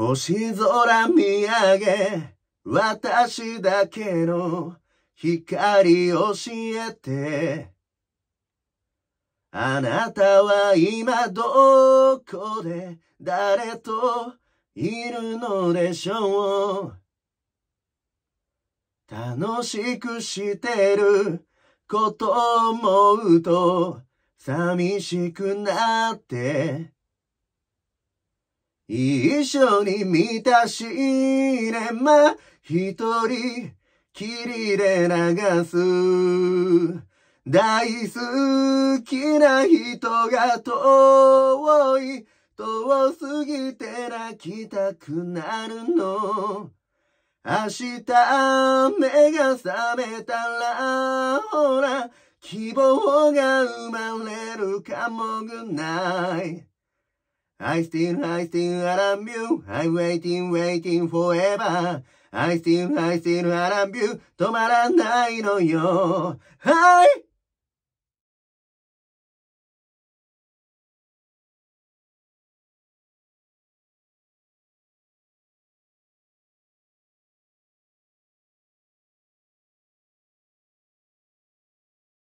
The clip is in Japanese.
星空見上げ、私だけの光教えて。あなたは今どこで誰といるのでしょう楽しくしてることを思うと寂しくなって一緒に満たしれま、一人きりで流す。大好きな人が遠い、遠すぎて泣きたくなるの。明日目が覚めたら、ほら、希望が生まれるかもぐない。I still, I still love you. I'm waiting, waiting forever. I still, I still love you. 止まらないのよ。はい